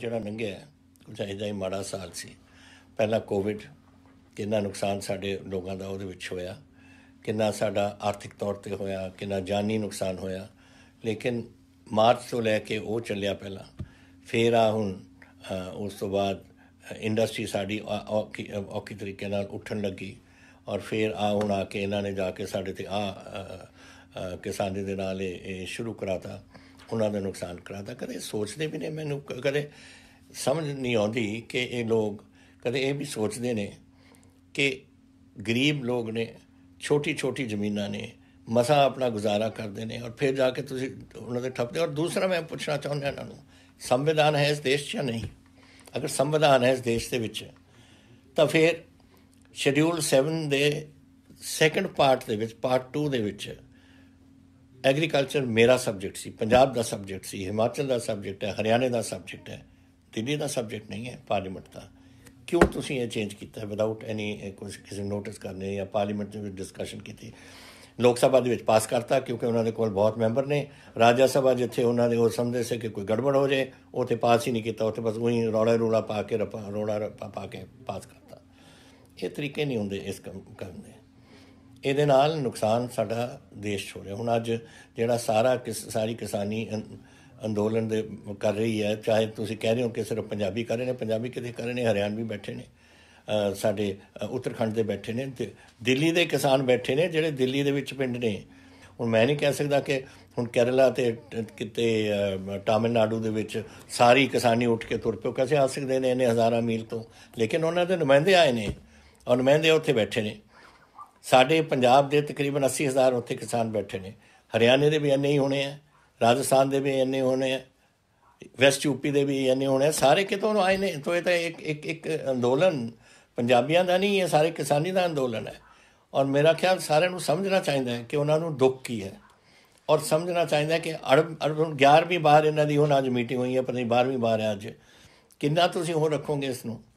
ਜਿਹੜਾ ਲੰਘਿਆ ਕੁਝ ਐਦਾ ਹੀ ਮਾੜਾ ਸਾਲ ਸੀ ਪਹਿਲਾ ਕੋਵਿਡ ਕਿੰਨਾ ਨੁਕਸਾਨ ਸਾਡੇ ਲੋਕਾਂ ਦਾ ਉਹਦੇ ਵਿੱਚ ਹੋਇਆ ਕਿੰਨਾ ਸਾਡਾ ਆਰਥਿਕ ਤੌਰ ਤੇ ਹੋਇਆ ਕਿੰਨਾ ਜਾਨੀ ਨੁਕਸਾਨ ਹੋਇਆ ਲੇਕਿਨ ਮਾਰਚ ਤੋਂ ਲੈ ਕੇ ਉਹ ਚੱਲਿਆ ਪਹਿਲਾਂ ਫੇਰ ਆ ਹੁਣ ਉਸ ਤੋਂ ਬਾਅਦ ਇੰਡਸਟਰੀ ਸਾਡੀ ਔਕੀ ਤਰੀਕੇ ਨਾਲ ਉੱਠਣ ਲੱਗੀ ਔਰ ਫੇਰ ਆ ਹੁਣ ਆ ਕੇ ਇਹਨਾਂ ਨੇ ਜਾ ਕੇ ਸਾਡੇ ਤੇ ਆ ਕਿਸਾਨੀ ਦੇ ਨਾਲ ਇਹ ਸ਼ੁਰੂ ਕਰਾਤਾ ਉਹਨਾਂ ਦਾ ਨੁਕਸਾਨ ਕਰਾਦਾ ਕਰੇ ਸੋਚਦੇ ਵੀ ਨੇ ਮੈਨੂੰ ਕਦੇ ਸਮਝ ਨਹੀਂ ਆਉਂਦੀ ਕਿ ਇਹ ਲੋਕ ਕਦੇ ਇਹ ਵੀ ਸੋਚਦੇ ਨੇ ਕਿ ਗਰੀਬ ਲੋਕ ਨੇ ਛੋਟੀ ਛੋਟੀ ਜ਼ਮੀਨਾਂ ਨੇ ਮਸਾ ਆਪਣਾ ਗੁਜ਼ਾਰਾ ਕਰਦੇ ਨੇ ਔਰ ਫਿਰ ਜਾ ਕੇ ਤੁਸੀਂ ਉਹਨਾਂ ਦੇ ਠੱਪਦੇ ਔਰ ਦੂਸਰਾ ਮੈਂ ਪੁੱਛਣਾ ਚਾਹੁੰਦਾ ਇਹਨਾਂ ਨੂੰ ਸੰਵਿਧਾਨ ਹੈ ਇਸ ਦੇਸ਼ 'ਚ ਨਹੀਂ ਅਗਰ ਸੰਵਿਧਾਨ ਹੈ ਇਸ ਦੇਸ਼ ਦੇ ਵਿੱਚ ਤਾਂ ਫਿਰ ਸ਼ਡਿਊਲ 7 ਦੇ ਸੈਕੰਡ ਪਾਰਟ ਦੇ ਵਿੱਚ ਪਾਰਟ 2 ਦੇ ਵਿੱਚ ਐਗਰੀਕਲਚਰ ਮੇਰਾ ਸਬਜੈਕਟ ਸੀ ਪੰਜਾਬ ਦਾ ਸਬਜੈਕਟ ਸੀ ਹਿਮਾਚਲ ਦਾ ਸਬਜੈਕਟ ਹੈ ਹਰਿਆਣੇ ਦਾ ਸਬਜੈਕਟ ਹੈ ਦਿੱਲੀ ਦਾ ਸਬਜੈਕਟ ਨਹੀਂ ਹੈ ਪਾਰਲੀਮੈਂਟ ਦਾ ਕਿਉਂ ਤੁਸੀਂ ਇਹ ਚੇਂਜ ਕੀਤਾ ਹੈ ਵਿਦਆਊਟ ਐਨੀ ਕਿਸੇ ਨੋਟਿਸ ਕਰਨੇ ਜਾਂ ਪਾਰਲੀਮੈਂਟ ਦੇ ਵਿੱਚ ਡਿਸਕਸ਼ਨ ਕੀਤੀ ਲੋਕ ਸਭਾ ਦੇ ਵਿੱਚ ਪਾਸ ਕਰਤਾ ਕਿਉਂਕਿ ਉਹਨਾਂ ਦੇ ਕੋਲ ਬਹੁਤ ਮੈਂਬਰ ਨੇ ਰਾਜ ਸਭਾ ਜਿੱਥੇ ਉਹਨਾਂ ਦੇ ਉਹ ਸਮਝਦੇ ਸੀ ਕਿ ਕੋਈ ਗੜਬੜ ਹੋ ਜਾਏ ਉੱਥੇ ਪਾਸ ਹੀ ਨਹੀਂ ਕੀਤਾ ਉੱਥੇ ਬਸ ਉਹੀ ਰੋੜਾ ਰੋੜਾ ਪਾ ਕੇ ਰੋੜਾ ਪਾ ਕੇ ਪਾਸ ਕਰਤਾ ਇਹ ਤਰੀਕੇ ਨਹੀਂ ਹੁੰਦੇ ਇਸ ਕੰਮ ਕਰਨ ਦੇ ਇਹਦੇ ਨਾਲ ਨੁਕਸਾਨ ਸਾਡਾ ਦੇਸ਼ ਹੋ ਰਿਹਾ ਹੁਣ ਅੱਜ ਜਿਹੜਾ ਸਾਰਾ ਸਾਰੀ ਕਿਸਾਨੀ ਅੰਦੋਲਨ ਦੇ ਕਰ ਰਹੀ ਹੈ ਚਾਹੇ ਤੁਸੀਂ ਕਹਿ ਰਹੇ ਹੋ ਕਿ ਸਿਰਫ ਪੰਜਾਬੀ ਕਰ ਰਹੇ ਨੇ ਪੰਜਾਬੀ ਕਿਤੇ ਕਰ ਰਹੇ ਨੇ ਹਰਿਆਣਵੀ ਬੈਠੇ ਨੇ ਸਾਡੇ ਉੱਤਰਖੰਡ ਦੇ ਬੈਠੇ ਨੇ ਤੇ ਦਿੱਲੀ ਦੇ ਕਿਸਾਨ ਬੈਠੇ ਨੇ ਜਿਹੜੇ ਦਿੱਲੀ ਦੇ ਵਿੱਚ ਪਿੰਡ ਨੇ ਹੁਣ ਮੈਂ ਨਹੀਂ ਕਹਿ ਸਕਦਾ ਕਿ ਹੁਣ ਕੇਰਲਾ ਤੇ ਕਿਤੇ ਤਾਮਿਲਨਾਡੂ ਦੇ ਵਿੱਚ ਸਾਰੀ ਕਿਸਾਨੀ ਉੱਠ ਕੇ ਤੁਰ ਪਿਓ ਕਿਸੇ ਆ ਸਕਦੇ ਨੇ ਇਹਨੇ ਹਜ਼ਾਰਾਂ ਮੀਲ ਤੋਂ ਲੇਕਿਨ ਉਹਨਾਂ ਦੇ ਨੁਮਾਇੰਦੇ ਆਏ ਨੇ ਔਰ ਨੁਮਾਇੰਦੇ ਉੱਥੇ ਬੈਠੇ ਨੇ ਸਾਡੇ ਪੰਜਾਬ ਦੇ ਤਕਰੀਬਨ 80000 ਉੱਥੇ ਕਿਸਾਨ ਬੈਠੇ ਨੇ ਹਰਿਆਣੇ ਦੇ ਵੀ ਇੰਨੇ ਹੀ ਹੋਣੇ ਆ ਰਾਜਸਥਾਨ ਦੇ ਵੀ ਇੰਨੇ ਹੋਣੇ ਆ ਵੈਸਟ ਯੂਪੀ ਦੇ ਵੀ ਇੰਨੇ ਹੋਣੇ ਆ ਸਾਰੇ ਕਿਤੋਂ ਆਏ ਨੇ ਤੋਂ ਇਹ ਤਾਂ ਇੱਕ ਇੱਕ ਇੱਕ ਅੰਦੋਲਨ ਪੰਜਾਬੀਆਂ ਦਾ ਨਹੀਂ ਇਹ ਸਾਰੇ ਕਿਸਾਨੀ ਦਾ ਅੰਦੋਲਨ ਹੈ ਔਰ ਮੇਰਾ ਖਿਆਲ ਸਾਰਿਆਂ ਨੂੰ ਸਮਝਣਾ ਚਾਹੀਦਾ ਹੈ ਕਿ ਉਹਨਾਂ ਨੂੰ ਦੁੱਖ ਕੀ ਹੈ ਔਰ ਸਮਝਣਾ ਚਾਹੀਦਾ ਹੈ ਕਿ ਅਰਬ ਅਰਬ 11ਵੀਂ ਵਾਰ ਇਹਨਾਂ ਦੀ ਹੁਣ ਅੱਜ ਮੀਟਿੰਗ ਹੋਈ ਹੈ ਪਰ ਨਹੀਂ 12ਵੀਂ ਵਾਰ ਹੈ ਅੱਜ ਕਿੰਨਾ ਤੁਸੀਂ ਹੋਰ ਰੱਖੋਗੇ ਇਸ ਨੂੰ